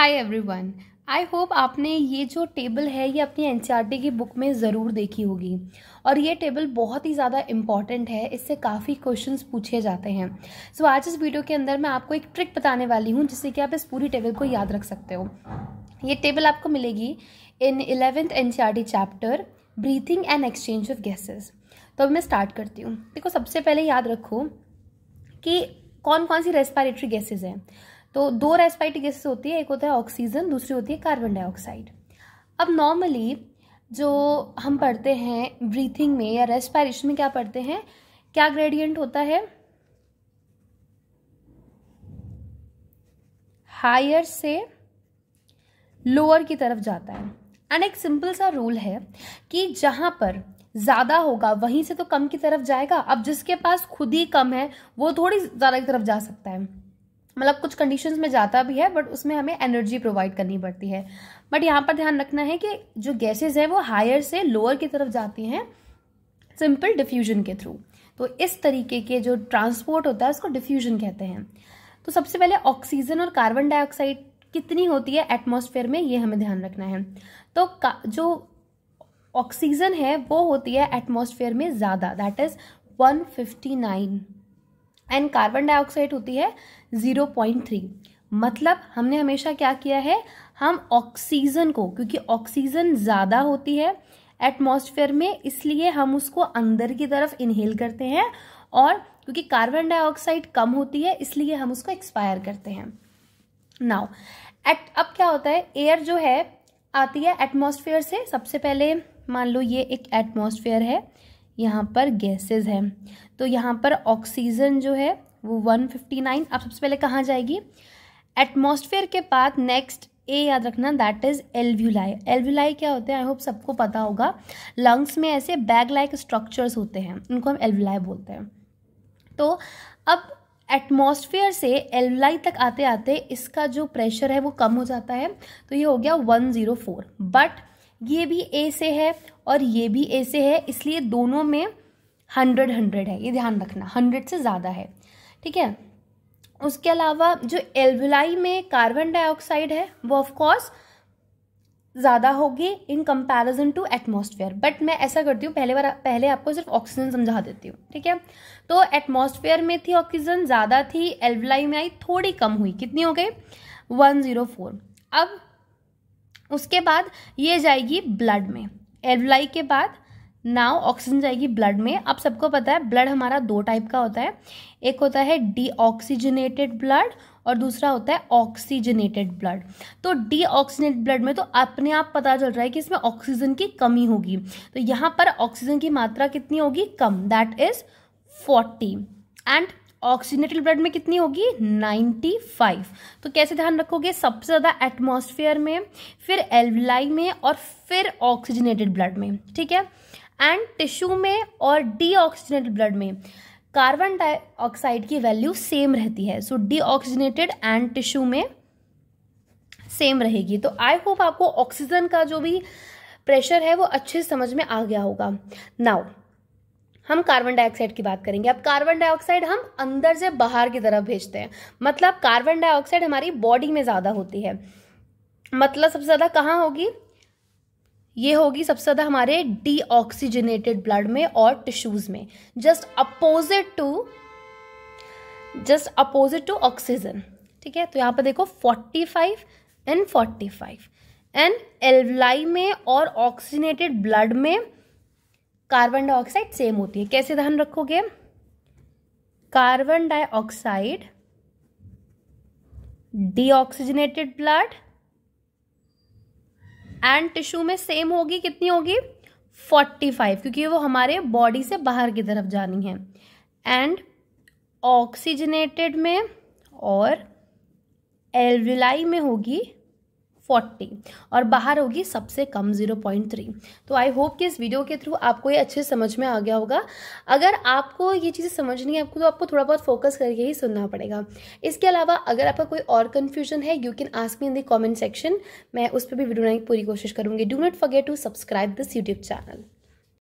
hi everyone I hope आपने ये जो टेबल है ये अपनी एन e की बुक में ज़रूर देखी होगी और ये टेबल बहुत ही ज़्यादा इंपॉर्टेंट है इससे काफ़ी क्वेश्चंस पूछे जाते हैं सो so, आज इस वीडियो के अंदर मैं आपको एक ट्रिक बताने वाली हूँ जिससे कि आप इस पूरी टेबल को याद रख सकते हो ये टेबल आपको मिलेगी in eleventh in chapter breathing and exchange of gases तो अब मैं स्टार्ट करती हूँ देखो सबसे पहले याद रखो कि कौन कौन सी रेस्पायरेटरी गैसेज हैं तो दो रेस्पाइटिक गैसेस होती है एक होता है ऑक्सीजन दूसरी होती है कार्बन डाइऑक्साइड अब नॉर्मली जो हम पढ़ते हैं ब्रीथिंग में या रेस्पायरेशन में क्या पढ़ते हैं क्या ग्रेडियंट होता है हायर से लोअर की तरफ जाता है एंड एक सिंपल सा रूल है कि जहाँ पर ज़्यादा होगा वहीं से तो कम की तरफ जाएगा अब जिसके पास खुद ही कम है वो थोड़ी ज़्यादा की तरफ जा सकता है मतलब कुछ कंडीशंस में जाता भी है बट उसमें हमें एनर्जी प्रोवाइड करनी पड़ती है बट यहाँ पर ध्यान रखना है कि जो गैसेज हैं वो हायर से लोअर की तरफ जाती हैं सिंपल डिफ्यूजन के थ्रू तो इस तरीके के जो ट्रांसपोर्ट होता है उसको डिफ्यूजन कहते हैं तो सबसे पहले ऑक्सीजन और कार्बन डाइऑक्साइड कितनी होती है एटमॉस्फेयर में ये हमें ध्यान रखना है तो जो ऑक्सीजन है वो होती है एटमॉस्फेयर में ज़्यादा that is 159 and carbon dioxide होती है ज़ीरो पॉइंट थ्री मतलब हमने हमेशा क्या किया है हम ऑक्सीजन को क्योंकि ऑक्सीजन ज़्यादा होती है एटमॉस्फेयर में इसलिए हम उसको अंदर की तरफ इनहेल करते हैं और क्योंकि कार्बन डाइऑक्साइड कम होती है इसलिए हम उसको एक्सपायर करते हैं नाउ एट अब क्या होता है एयर जो है आती है एटमॉस्फेयर से सबसे पहले मान लो ये एक एटमॉस्फेयर है यहाँ पर गैसेस हैं तो यहाँ पर ऑक्सीजन जो है वो 159 अब सबसे पहले कहाँ जाएगी एटमॉस्फेयर के बाद नेक्स्ट ए याद रखना दैट इज एल्व्यूलाई एल्व्यूलाई क्या होते हैं आई होप सबको पता होगा लंग्स में ऐसे बैग लाइक स्ट्रक्चर्स होते हैं उनको हम एल्व्यूलाई बोलते हैं तो अब एटमॉस्फेयर से एल्व्यूलाई तक आते आते इसका जो प्रेशर है वो कम हो जाता है तो ये हो गया 104 बट ये भी ए से है और ये भी ए से है इसलिए दोनों में हंड्रेड हंड्रेड है ये ध्यान रखना हंड्रेड से ज़्यादा है ठीक है उसके अलावा जो एल्विलाई में कार्बन डाइऑक्साइड है वो ऑफकोर्स ज़्यादा होगी in comparison to atmosphere but मैं ऐसा करती हूँ पहले बार पहले आपको सिर्फ ऑक्सीजन समझा देती हूँ ठीक है तो एटमॉस्फेयर में थी ऑक्सीजन ज़्यादा थी एल्वलाई में आई थोड़ी कम हुई कितनी हो गई वन ज़ीरो फोर अब उसके बाद ये जाएगी ब्लड में एल्वलाई के बाद नाव ऑक्सीजन जाएगी ब्लड में अब सबको पता है ब्लड हमारा दो टाइप का होता है एक होता है डीऑक्सीजनेटेड ब्लड और दूसरा होता है ऑक्सीजनेटेड ब्लड तो डीऑक्सीजनेट ब्लड में तो अपने आप पता चल रहा है कि इसमें ऑक्सीजन की कमी होगी तो यहाँ पर ऑक्सीजन की मात्रा कितनी होगी कम that is forty and oxygenated blood में कितनी होगी 95 तो कैसे ध्यान रखोगे सबसे ज़्यादा एटमॉस्फेयर में फिर एल्वलाई में और फिर ऑक्सीजनेटेड ब्लड में ठीक है एंड टिश्यू में और डीऑक्सीजनेटेड ब्लड में कार्बन डाइऑक्साइड की वैल्यू सेम रहती है सो डीऑक्सीजनेटेड एंड टिश्यू में सेम रहेगी तो आई होप आपको ऑक्सीजन का जो भी प्रेशर है वो अच्छे से समझ में आ गया होगा नाउ हम कार्बन डाइऑक्साइड की बात करेंगे अब कार्बन डाइऑक्साइड हम अंदर से बाहर की तरफ भेजते हैं मतलब कार्बन डाइऑक्साइड हमारी बॉडी में ज़्यादा होती है मतलब सबसे ज़्यादा कहाँ होगी ये होगी सबसे ज़्यादा हमारे डीऑक्सीजनेटेड ब्लड में और टिश्यूज़ में just opposite to just opposite to oxygen ठीक है तो यहाँ पर देखो 45 एंड 45 एंड एल्वलाई में और ऑक्सीजनेटेड ब्लड में कार्बन डाइऑक्साइड सेम होती है कैसे ध्यान रखोगे carbon dioxide deoxygenated blood and tissue में सेम होगी कितनी होगी 45 क्योंकि वो हमारे बॉडी से बाहर की तरफ जानी है एंड ऑक्सीजनेटेड में और एलविलाई में होगी फोर्टी और बाहर होगी सबसे कम जीरो पॉइंट थ्री तो आई होप कि इस वीडियो के थ्रू आपको ये अच्छे समझ में आ गया होगा अगर आपको ये चीज़ें समझनी है आपको तो आपको थोड़ा बहुत फोकस करके ही सुनना पड़ेगा इसके अलावा अगर आपका कोई और कन्फ्यूजन है you can ask me in the comment section मैं उस पर भी वीडियो बनाने की पूरी कोशिश करूँगी do not forget to subscribe this YouTube channel